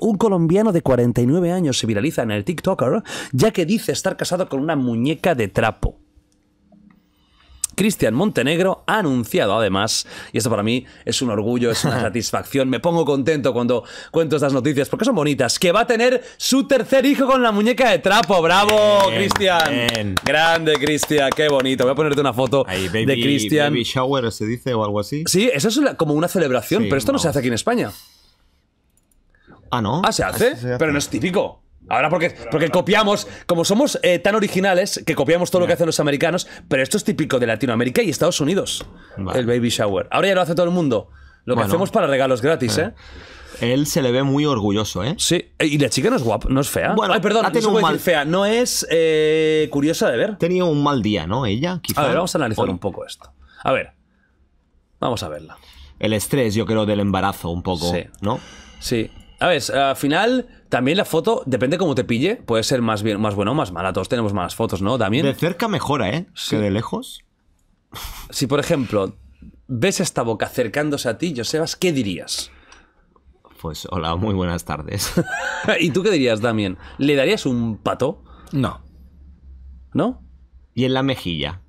Un colombiano de 49 años se viraliza en el TikToker ya que dice estar casado con una muñeca de trapo. Cristian Montenegro ha anunciado además, y esto para mí es un orgullo, es una satisfacción, me pongo contento cuando cuento estas noticias porque son bonitas, que va a tener su tercer hijo con la muñeca de trapo, bravo Cristian. Grande Cristian, qué bonito. Voy a ponerte una foto de Cristian. Baby shower se dice o algo así. Sí, eso es como una celebración, pero esto no se hace aquí en España. Ah, ¿no? Ah, ah se hace, pero no es típico. Ahora porque, porque copiamos, como somos eh, tan originales, que copiamos todo lo que hacen los americanos, pero esto es típico de Latinoamérica y Estados Unidos, el baby shower. Ahora ya lo hace todo el mundo. Lo que hacemos para regalos gratis, eh. ¿eh? Él se le ve muy orgulloso, ¿eh? Sí. Y la chica no es guapa, no es fea. Bueno, Ay, perdón, no fea. No es eh, curiosa de ver. Tenía un mal día, ¿no? Ella, quizá. A ver, vamos a analizar un poco esto. A ver. Vamos a verla. El estrés, yo creo, del embarazo, un poco, sí. ¿no? Sí. A ver, al final, también la foto, depende cómo te pille, puede ser más, bien, más bueno o más mala. Todos tenemos malas fotos, ¿no? También. De cerca mejora, ¿eh? Que de lejos. Si, por ejemplo, ves esta boca acercándose a ti, Josebas, ¿qué dirías? Pues, hola, muy buenas tardes. ¿Y tú qué dirías, Damien? ¿Le darías un pato? No. ¿No? Y en la mejilla.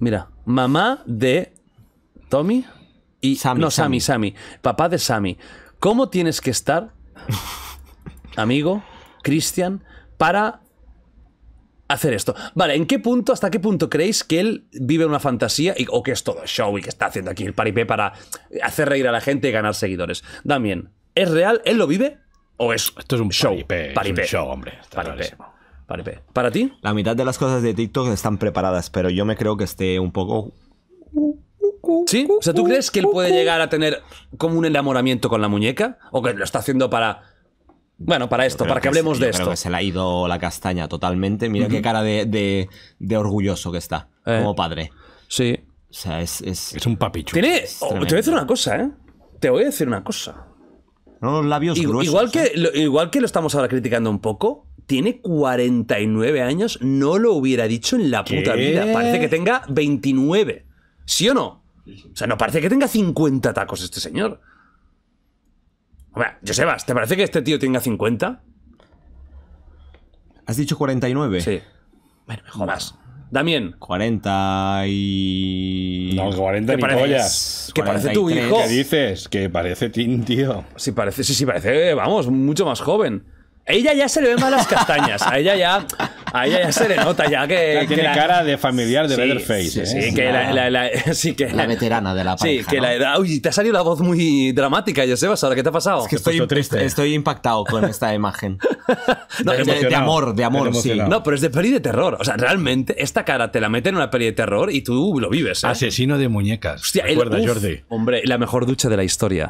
Mira, mamá de Tommy y. Sammy, no, Sammy. Sammy. Papá de Sammy. ¿Cómo tienes que estar, amigo, Cristian, para hacer esto. Vale, ¿en qué punto, hasta qué punto creéis que él vive una fantasía o que es todo show y que está haciendo aquí el paripé para hacer reír a la gente y ganar seguidores? Damien, ¿es real? ¿Él lo vive? ¿O es Esto es un show? Paripé, show, hombre. paripé, paripé. ¿Para ti? La mitad de las cosas de TikTok están preparadas, pero yo me creo que esté un poco Sí, o sea, ¿tú crees que él puede llegar a tener como un enamoramiento con la muñeca? ¿O que lo está haciendo para... Bueno, para esto, para que, hablemos de esto. Creo que se le ha ido la castaña totalmente. Mira qué cara de, orgulloso que está, eh. como padre. Sí. O sea, es. Es, un papichu. Oh, te voy a decir una cosa, ¿eh? Te voy a decir una cosa. No, los labios gruesos. Igual que, ¿eh? lo, igual que lo estamos ahora criticando un poco, tiene 49 años, no lo hubiera dicho en la puta vida. Parece que tenga 29. ¿Sí o no? O sea, no parece que tenga 50 tacos este señor. sea, Josebas, ¿te parece que este tío tenga 50? ¿Has dicho 49? Sí. Bueno, mejor más. Damien. 40 y... No, 40 ni pollas. Que parece tu hijo? ¿Qué dices? Que parece Tim, tío. Sí, parece, sí, sí, parece, vamos, mucho más joven. A ella ya se le ven mal las castañas. A ella ya, se le nota ya que. tiene la... cara de familiar de Sí, ¿eh? sí, que la, veterana de la pareja. Sí, que la Uy, te ha salido la voz muy dramática, Josebas. Ahora, ¿qué te ha pasado? estoy, triste. estoy impactado con esta imagen. no, de, amor, de amor, sí. No, pero es de peli de terror. O sea, realmente, esta cara te la meten en una peli de terror y tú lo vives. ¿eh? Asesino de muñecas. Hostia, el, Jordi. Hombre, la mejor ducha de la historia.